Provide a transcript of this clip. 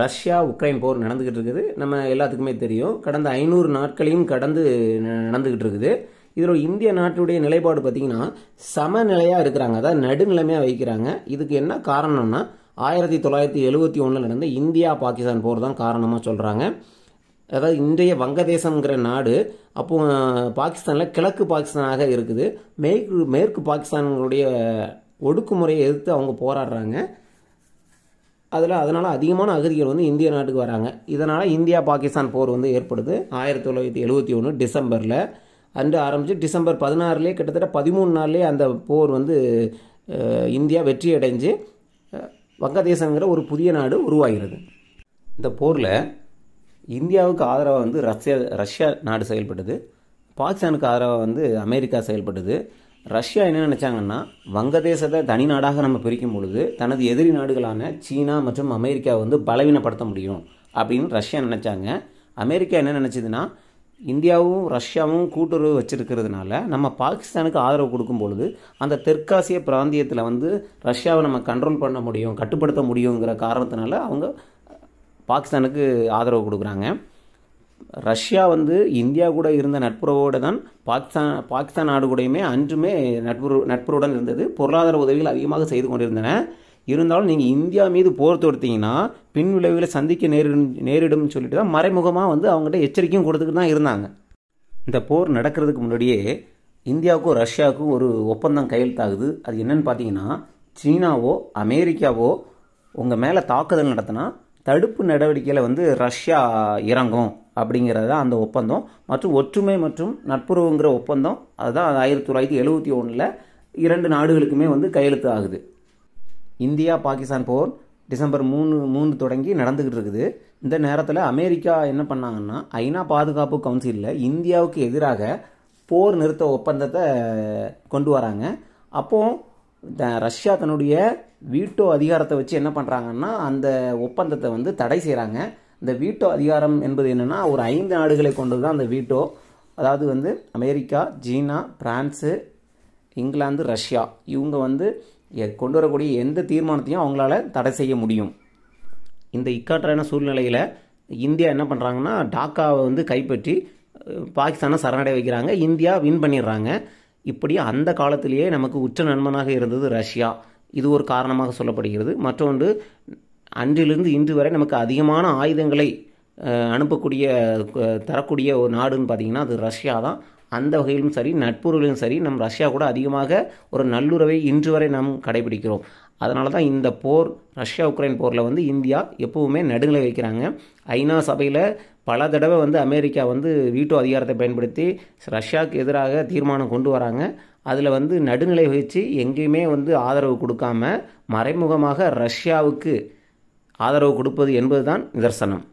Russia Ukraine போர் நடந்துக்கிட்டு இருக்குது நம்ம எல்லாத்துக்குமே தெரியும் கடந்த ஐநூறு நாட்களையும் கடந்து நடந்துக்கிட்டு இருக்குது இதில் இந்திய நாட்டுடைய நிலைப்பாடு பார்த்திங்கன்னா சமநிலையாக இருக்கிறாங்க அதாவது நடுநிலைமையாக வைக்கிறாங்க இதுக்கு என்ன காரணம்னா ஆயிரத்தி தொள்ளாயிரத்தி எழுபத்தி ஒன்றில் நடந்த இந்தியா பாகிஸ்தான் போர் தான் காரணமாக சொல்கிறாங்க அதாவது இன்றைய வங்கதேசம்ங்கிற நாடு அப்போ பாகிஸ்தானில் கிழக்கு பாகிஸ்தானாக இருக்குது மேற்கு மேற்கு பாகிஸ்தான்களுடைய ஒடுக்குமுறையை எதிர்த்து அவங்க போராடுறாங்க அதில் அதனால் அதிகமான அகதிகள் வந்து இந்திய நாட்டுக்கு வராங்க இதனால் இந்தியா பாகிஸ்தான் போர் வந்து ஏற்படுது ஆயிரத்தி தொள்ளாயிரத்தி எழுபத்தி ஒன்று டிசம்பரில் அன்று ஆரம்பித்து டிசம்பர் பதினாறுலேயே கிட்டத்தட்ட பதிமூணு நாள்லேயே அந்த போர் வந்து இந்தியா வெற்றி அடைஞ்சு வங்கதேசங்கிற ஒரு புதிய நாடு உருவாகிறது இந்த போரில் இந்தியாவுக்கு ஆதரவாக வந்து ரஷ்யா ரஷ்யா நாடு செயல்பட்டது பாகிஸ்தானுக்கு ஆதரவாக வந்து அமெரிக்கா செயல்பட்டது ரஷ்யா என்ன நினச்சாங்கன்னா வங்கதேசத்தை தனி நாடாக நம்ம பிரிக்கும் பொழுது தனது எதிரி நாடுகளான சீனா மற்றும் அமெரிக்காவை வந்து பலவீனப்படுத்த முடியும் அப்படின்னு ரஷ்யா நினச்சாங்க அமெரிக்கா என்ன நினச்சிதுன்னா இந்தியாவும் ரஷ்யாவும் கூட்டுறவு வச்சுருக்கிறதுனால நம்ம பாகிஸ்தானுக்கு ஆதரவு கொடுக்கும் பொழுது அந்த தெற்காசிய பிராந்தியத்தில் வந்து ரஷ்யாவை நம்ம கண்ட்ரோல் பண்ண முடியும் கட்டுப்படுத்த முடியுங்கிற காரணத்தினால அவங்க பாகிஸ்தானுக்கு ஆதரவு கொடுக்குறாங்க ரஷ்யா வந்து இந்தியா கூட இருந்த நட்புறவோடு தான் பாகிஸ்தான் பாகிஸ்தான் நாடு கூடயுமே அன்றுமே நட்புற நட்புறவுடன் இருந்தது பொருளாதார உதவிகள் அதிகமாக செய்து கொண்டிருந்தன இருந்தாலும் நீங்கள் இந்தியா மீது போர் தொடுத்தீங்கன்னா பின் விளைவுகளை சந்திக்க நேரிடும் நேரிடும் சொல்லிட்டு தான் மறைமுகமாக வந்து அவங்ககிட்ட எச்சரிக்கையும் கொடுத்துட்டு தான் இருந்தாங்க இந்த போர் நடக்கிறதுக்கு முன்னாடியே இந்தியாவுக்கும் ரஷ்யாவுக்கும் ஒரு ஒப்பந்தம் கையெழுத்தாகுது அது என்னன்னு பார்த்தீங்கன்னா சீனாவோ அமெரிக்காவோ உங்கள் மேலே தாக்குதல் நடத்தினா தடுப்பு நடவடிக்கையில் வந்து ரஷ்யா இறங்கும் தான் அந்த ஒப்பந்தம் மற்றும் ஒற்றுமை மற்றும் நட்புறவுங்கிற ஒப்பந்தம் அதுதான் ஆயிரத்தி தொள்ளாயிரத்தி எழுபத்தி ஒன்றில் இரண்டு நாடுகளுக்குமே வந்து கையெழுத்து ஆகுது இந்தியா பாகிஸ்தான் போர் டிசம்பர் மூணு மூணு தொடங்கி நடந்துக்கிட்டு இருக்குது இந்த நேரத்தில் அமெரிக்கா என்ன பண்ணாங்கன்னா ஐநா பாதுகாப்பு கவுன்சிலில் இந்தியாவுக்கு எதிராக போர் நிறுத்த ஒப்பந்தத்தை கொண்டு வராங்க அப்போது ரஷ்யா தன்னுடைய வீட்டோ அதிகாரத்தை வச்சு என்ன பண்ணுறாங்கன்னா அந்த ஒப்பந்தத்தை வந்து தடை செய்கிறாங்க இந்த வீட்டோ அதிகாரம் என்பது என்னென்னா ஒரு ஐந்து நாடுகளை கொண்டது தான் அந்த வீட்டோ அதாவது வந்து America China France England Russia இவங்க வந்து கொண்டு வரக்கூடிய எந்த தீர்மானத்தையும் அவங்களால தடை செய்ய முடியும் இந்த இக்காற்றான சூழ்நிலையில் இந்தியா என்ன பண்ணுறாங்கன்னா டாக்காவை வந்து கைப்பற்றி பாகிஸ்தானை சரணடை வைக்கிறாங்க இந்தியா வின் பண்ணிடுறாங்க இப்படி அந்த காலத்திலேயே நமக்கு உச்ச நண்பனாக இருந்தது ரஷ்யா இது ஒரு காரணமாக சொல்லப்படுகிறது மற்றொன்று அன்றிலிருந்து இன்று வரை நமக்கு அதிகமான ஆயுதங்களை அனுப்பக்கூடிய தரக்கூடிய ஒரு நாடுன்னு பார்த்தீங்கன்னா அது ரஷ்யா தான் அந்த வகையிலும் சரி நட்புறவிலும் சரி நம் ரஷ்யா கூட அதிகமாக ஒரு நல்லுறவை இன்று வரை நாம் கடைபிடிக்கிறோம் அதனால தான் இந்த போர் ரஷ்யா உக்ரைன் போரில் வந்து இந்தியா எப்போவுமே நடுநிலை வைக்கிறாங்க ஐநா சபையில் பல தடவை வந்து அமெரிக்கா வந்து வீட்டோ அதிகாரத்தை பயன்படுத்தி ரஷ்யாவுக்கு எதிராக தீர்மானம் கொண்டு வராங்க அதில் வந்து நடுநிலை வகித்து எங்கேயுமே வந்து ஆதரவு கொடுக்காம மறைமுகமாக ரஷ்யாவுக்கு ஆதரவு கொடுப்பது என்பதுதான் நிதர்சனம்